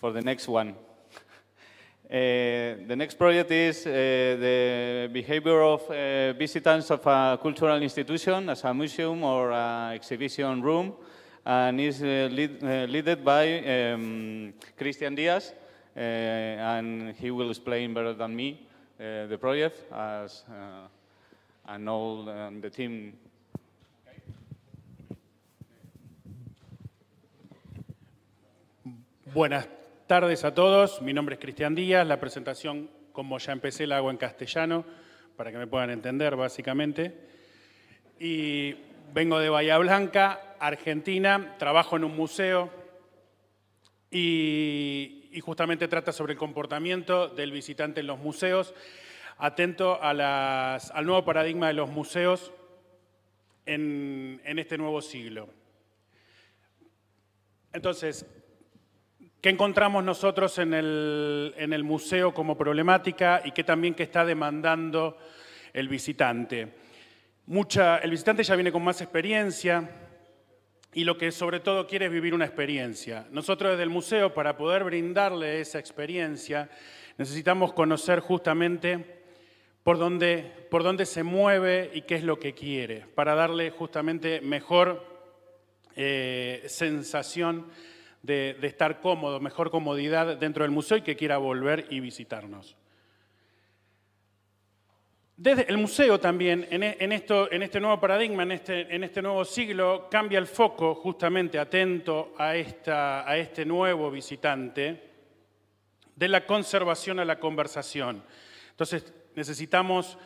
for the next one. Eh, the next project is eh, the behavior of eh, visitants of a cultural institution as a museum or an exhibition room and is led by um, Christian Diaz and he will explain better than me the project as and all um, the team. Buenas Buenas tardes a todos. Mi nombre es Cristian Díaz. La presentación, como ya empecé, la hago en castellano para que me puedan entender, básicamente. Y vengo de Bahía Blanca, Argentina. Trabajo en un museo y, justamente trata sobre el comportamiento del visitante en los museos, atento al nuevo paradigma de los museos en, en este nuevo siglo. Entonces, ¿Qué encontramos nosotros en el, museo como problemática y qué también que está demandando el visitante? Mucha, el visitante ya viene con más experiencia y lo que sobre todo quiere es vivir una experiencia. Nosotros desde el museo, para poder brindarle esa experiencia, necesitamos conocer justamente por dónde, por dónde se mueve y qué es lo que quiere, para darle justamente mejor eh, sensación de, estar cómodo, mejor comodidad dentro del museo y que quiera volver y visitarnos. Desde el museo también, en, este nuevo paradigma, este, en este, nuevo siglo, cambia el foco justamente atento a, este nuevo visitante de la conservación a la conversación. Entonces necesitamos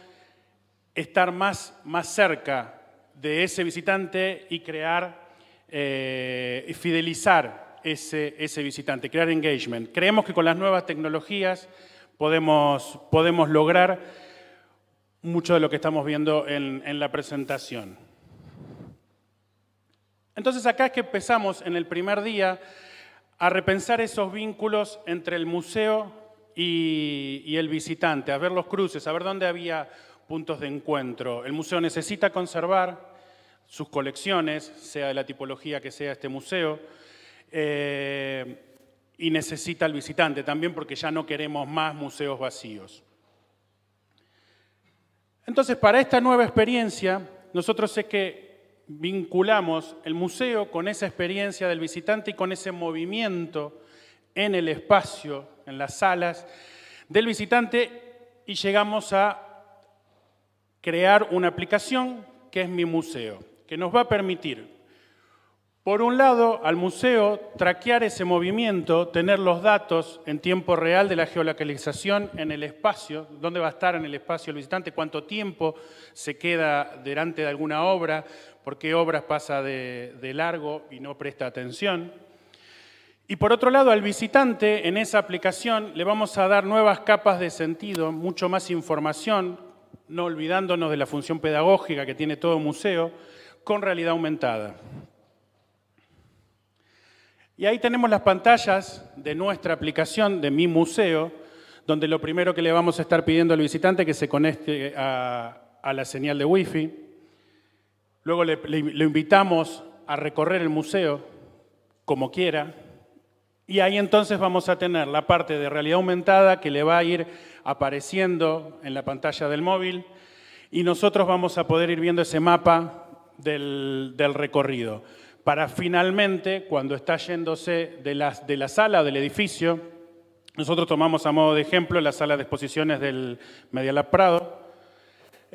estar más, más cerca de ese visitante y crear, eh, y fidelizar ese, visitante, crear engagement. Creemos que con las nuevas tecnologías podemos, podemos lograr mucho de lo que estamos viendo en, la presentación. Entonces acá es que empezamos en el primer día a repensar esos vínculos entre el museo y, y, el visitante, a ver los cruces, a ver dónde había puntos de encuentro. El museo necesita conservar sus colecciones, sea de la tipología que sea este museo, eh, y necesita al visitante también porque ya no queremos más museos vacíos. Entonces, para esta nueva experiencia, nosotros es que vinculamos el museo con esa experiencia del visitante y con ese movimiento en el espacio, en las salas del visitante y llegamos a crear una aplicación que es mi museo, que nos va a permitir por un lado, al museo, traquear ese movimiento, tener los datos en tiempo real de la geolocalización en el espacio, dónde va a estar en el espacio el visitante, cuánto tiempo se queda delante de alguna obra, por qué obras pasa de, de largo y no presta atención. Y por otro lado, al visitante en esa aplicación le vamos a dar nuevas capas de sentido, mucho más información, no olvidándonos de la función pedagógica que tiene todo museo, con realidad aumentada. Y ahí tenemos las pantallas de nuestra aplicación, de mi museo, donde lo primero que le vamos a estar pidiendo al visitante es que se conecte a, la señal de Wi-Fi. Luego le, invitamos a recorrer el museo como quiera. Y ahí entonces vamos a tener la parte de realidad aumentada que le va a ir apareciendo en la pantalla del móvil y nosotros vamos a poder ir viendo ese mapa del recorrido para finalmente, cuando está yéndose de la, de la sala del edificio, nosotros tomamos a modo de ejemplo la sala de exposiciones del Medialab Prado,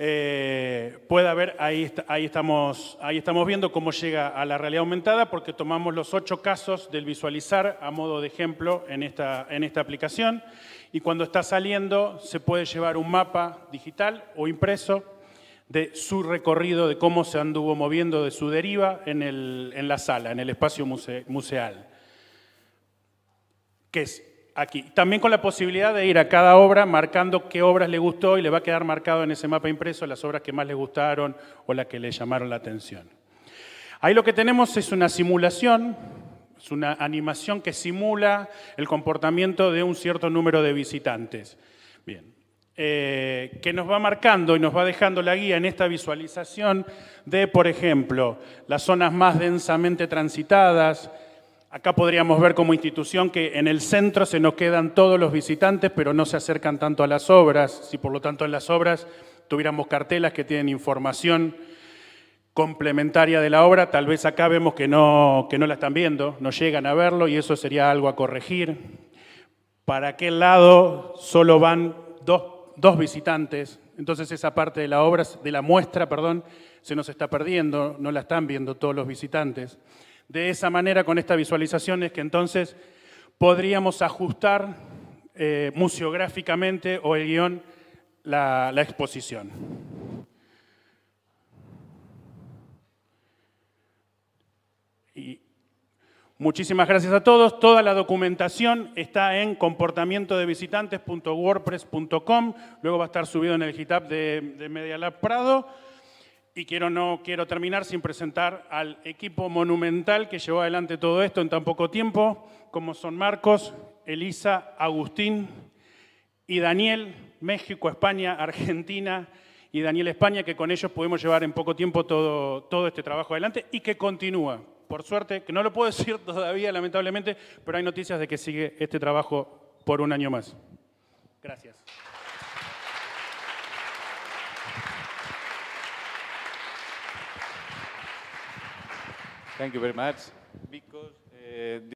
eh, puede ver ahí, ahí, estamos, ahí estamos viendo cómo llega a la realidad aumentada, porque tomamos los ocho casos del visualizar a modo de ejemplo en esta, en esta aplicación, y cuando está saliendo se puede llevar un mapa digital o impreso de su recorrido, de cómo se anduvo moviendo, de su deriva en, la sala, en el espacio museal, que es aquí. También con la posibilidad de ir a cada obra marcando qué obras le gustó y le va a quedar marcado en ese mapa impreso las obras que más le gustaron o las que le llamaron la atención. Ahí lo que tenemos es una simulación, es una animación que simula el comportamiento de un cierto número de visitantes. Bien, eh, que nos va marcando y nos va dejando la guía en esta visualización de, por ejemplo, las zonas más densamente transitadas. Acá podríamos ver como institución que en el centro se nos quedan todos los visitantes, pero no se acercan tanto a las obras. Si por lo tanto en las obras tuviéramos cartelas que tienen información complementaria de la obra, tal vez acá vemos que no, que no la están viendo, no llegan a verlo y eso sería algo a corregir. Para qué lado solo van dos dos visitantes, entonces esa parte de la obra, de la muestra, perdón, se nos está perdiendo, no la están viendo todos los visitantes. De esa manera, con esta visualización, es que entonces podríamos ajustar eh, museográficamente o el guión la exposición. Muchísimas gracias a todos. Toda la documentación está en comportamientodevisitantes.wordpress.com. Luego va a estar subido en el GitHub de, de Media Lab Prado. Y quiero, no, quiero terminar sin presentar al equipo monumental que llevó adelante todo esto en tan poco tiempo, como son Marcos, Elisa, Agustín y Daniel, México, España, Argentina y Daniel España, que con ellos pudimos llevar en poco tiempo todo, todo este trabajo adelante y que continúa por suerte, que no lo puedo decir todavía, lamentablemente, pero hay noticias de que sigue este trabajo por un año más. Gracias. Thank eh,